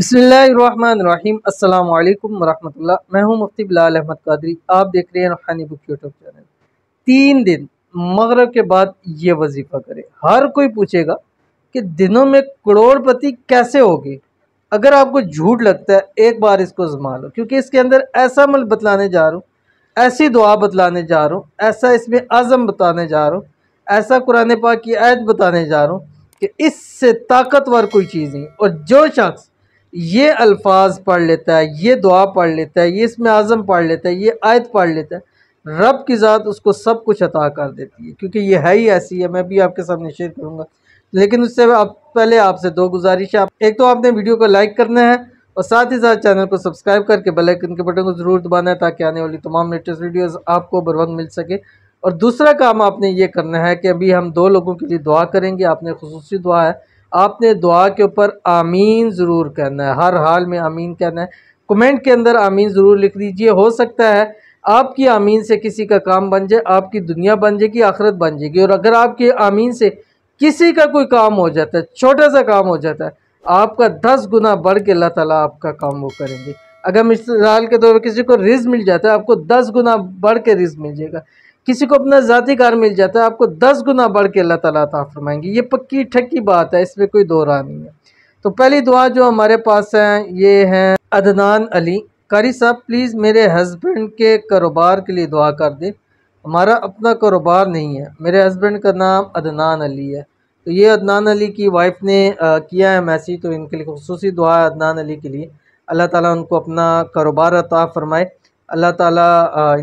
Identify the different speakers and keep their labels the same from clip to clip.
Speaker 1: बसमीम अल्लाम वरहमल मैं हूं मुफ्ती बिलाल अहमद कादरी आप देख रहे हैं रूहानी बुक यूट्यूब चैनल तीन दिन मगरब के बाद ये वजीफ़ा करें हर कोई पूछेगा कि दिनों में करोड़पति कैसे होगी अगर आपको झूठ लगता है एक बार इसको जमा लो क्योंकि इसके अंदर ऐसा मल बतलाने जा रहा हूँ ऐसी दुआ बतलाने जा रहा हूँ ऐसा इसमें आज़म बताने जा रहा हूँ ऐसा कुरान पा की आयत बताने जा रहा हूँ कि इससे ताकतवर कोई चीज़ नहीं और जो शख्स ये अल्फाज पढ़ लेता है ये दुआ पढ़ लेता है ये इसमें आज़म पढ़ लेता है ये आयत पढ़ लेता है रब की ज़ात उसको सब कुछ अता कर देती है क्योंकि ये है ही ऐसी है मैं भी आपके सामने शेयर करूँगा लेकिन उससे आप पहले आपसे दो गुजारिश है एक तो आपने वीडियो को लाइक करना है और साथ ही साथ चैनल को सब्सक्राइब करके बेल आइकन के बटन को ज़रूर दबाना है ताकि आने वाली तमाम लेटेस्ट वीडियोस आपको बरवंग मिल सके और दूसरा काम आपने ये करना है कि अभी हम दो लोगों के लिए दुआ करेंगे आपने खसूस दुआ है आपने दुआ के ऊपर आमीन ज़रूर करना है हर हाल में आमीन कहना है कमेंट के अंदर आमीन ज़रूर लिख दीजिए हो सकता है आपकी आमीन से किसी का काम बन जाए आपकी दुनिया बन जाएगी आखरत बन जाएगी और अगर आपके आमीन से किसी का कोई काम हो जाता है छोटा सा काम हो जाता है आपका दस गुना बढ़ के अल्लाह ताला आपका काम वो करेंगे अगर मिसाल के तौर पर किसी को रिज मिल जाता है आपको दस गुना बढ़ के रिज मिल जाएगा किसी को अपना ज़ाती कार मिल जाता है आपको दस गुना बढ़ के अल्लाह ताला फरमाएंगे ये पक्की ठक्की बात है इसमें कोई दो नहीं है तो पहली दुआ जो हमारे पास है ये हैं अदनान अली कारी साहब प्लीज़ मेरे हस्बैंड के कारोबार के लिए दुआ कर दें हमारा अपना कारोबार नहीं है मेरे हस्बैंड का नाम अदनान अली है तो ये अदनान अली की वाइफ ने आ, किया है मैसेज तो इनके लिए खसूसी दुआ है अदनान अली के लिए अल्लाह ताला उनको अपना कारोबार अता फ़रमाए अल्लाह ताला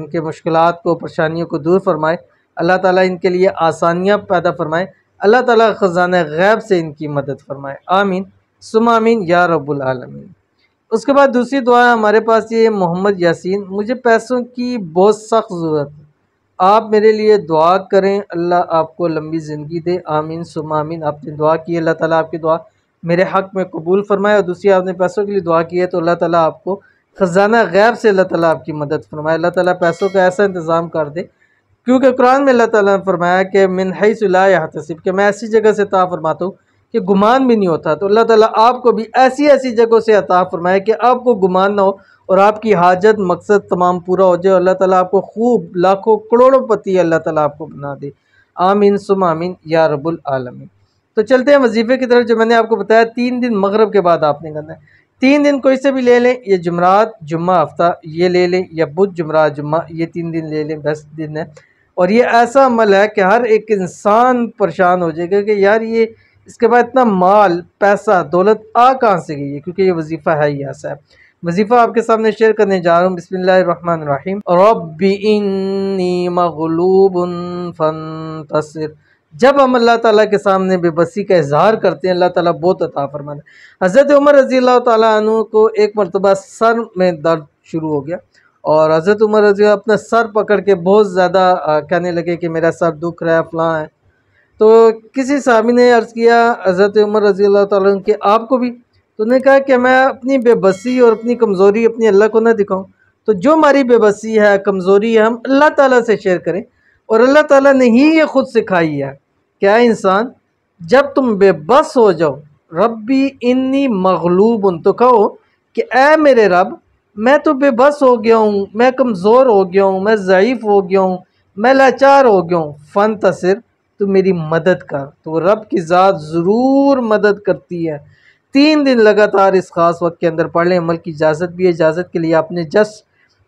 Speaker 1: इनके मुश्किल को परेशानियों को दूर फरमाए अल्लाह ताला इनके लिए आसानियाँ पैदा फ़रमाए अल्लाह ताला ख़जान गैब से इनकी मदद फ़रमाए आमीन सुम आमीन या रबालमीन उसके बाद दूसरी दुआ हमारे पास ये मोहम्मद यासीन मुझे पैसों की बहुत सख्त ज़रूरत है आप मेरे लिए दुआ करें अल्लाह आपको लंबी ज़िंदगी दे आमीन सुम आमीन आपने दुआ की अल्लाह ताला आपकी दुआ मेरे हक़ में कबूल फरमाए और दूसरी आपने पैसों के लिए दुआ की है तो अल्लाह ताला आपको ख़जाना गैब से अल्लाह ताला आपकी मदद फरमाए अल्लाह ताला पैसों का ऐसा इंतज़ाम कर दे क्योंकि कुरान में अल्लाह ताला ने फरमाया कि मिन हई सुला हतसिब कि मैं ऐसी जगह से अता फरमाता हूँ कि गुमान भी नहीं होता तो अल्लाह ताला आपको भी ऐसी ऐसी जगहों से अता फरमाए कि आपको गुमान ना हो और आपकी हाजत मकसद तमाम पूरा हो जाए अल्लाह ताला आपको खूब लाखों करोड़ों पति अल्लाह ताला आपको बना दे आमीन सुम आमीन या रबुल आलमीन तो चलते हैं वजीफ़े की तरफ जो मैंने आपको बताया तीन दिन मगरब के बाद आपने करना है तीन दिन कोई से भी ले लें ये जुमरात जुम्मा हफ्ता ये ले लें या बुध जुमरात जुम्मा ये तीन दिन ले लें बेस्ट दिन है और ये ऐसा अमल है कि हर एक इंसान परेशान हो जाएगा कि यार ये इसके बाद इतना माल पैसा दौलत आ कहाँ से गई है क्योंकि ये वजीफ़ा है ही ऐसा है वजीफ़ा आपके सामने शेयर करने जा रहा हूँ बसमिल्लर रहीम मगलूब फन तसर जब हम अल्लाह ताला के सामने बेबसी का इजहार करते हैं अल्लाह ताला बहुत अता फरमाना हज़रत उमर रज़ी अल्लाह तु को एक मरतबा सर में दर्द शुरू हो गया और हज़रत उमर रजी अपना सर पकड़ के बहुत ज़्यादा कहने लगे कि मेरा सर दुख रहा है फ़लाँ है तो किसी सामी ने अर्ज़ किया हज़रत उमर रजी अल्लाह तुम के आपको भी तो उन्होंने कहा कि मैं अपनी बेबसी और अपनी कमज़ोरी अपनी अल्लाह को ना दिखाऊँ तो जो हमारी बेबसी है कमज़ोरी है हम अल्लाह ताला से शेयर करें और अल्लाह ताला ने ही ये ख़ुद सिखाई है क्या इंसान जब तुम बेबस हो जाओ रब्बी इन्नी मगलूब उन तो कहो कि ए मेरे रब मैं तो बेबस हो गया हूँ मैं कमज़ोर हो गया हूँ मैं ज़यीफ़ हो गया हूँ मैं लाचार हो गया हूँ फ़न तसर तो मेरी मदद कर तो रब की ज़ात ज़रूर मदद करती है तीन दिन लगातार इस ख़ास वक्त के अंदर पढ़ लें अमल की इजाज़त भी है इजाज़त के लिए आपने जस्ट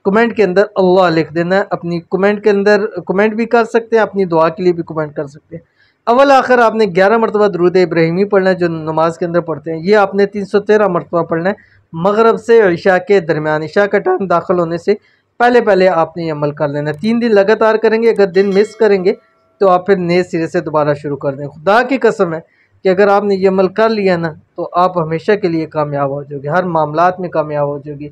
Speaker 1: कमेंट के अंदर अल्लाह लिख देना है अपनी कमेंट के अंदर कमेंट भी कर सकते हैं अपनी दुआ के लिए भी कमेंट कर सकते हैं अवल आखिर आपने ग्यारह मरतबा दरूद इब्राहिमी पढ़ना है जो नमाज के अंदर पढ़ते हैं ये आपने तीन सौ तेरह मरतबा पढ़ना है मगरब से ईशा के दरमियान ईशा का टाइम दाखिल होने से पहले पहले आपने ये अमल कर लेना तीन दिन लगातार करेंगे अगर दिन मिस करेंगे तो आप फिर नए सिरे से दोबारा शुरू कर दें खुदा की कसम है कि अगर आपने ये अमल कर लिया ना तो आप हमेशा के लिए कामयाब हो जाओगे हर मामला में कामयाब हो जाओगी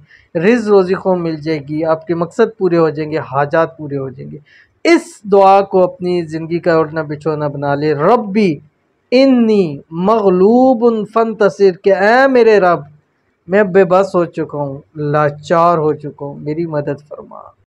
Speaker 1: रिज रोज़ी को मिल जाएगी आपके मकसद पूरे हो जाएंगे हाजात पूरे हो जाएंगे इस दुआ को अपनी ज़िंदगी का उड़ना बिछोना बना ले रबी इन्नी मगलूब उन फन तसर के ए मेरे रब मैं बेबस हो चुका हूँ लाचार हो चुका हूँ मेरी मदद फरमा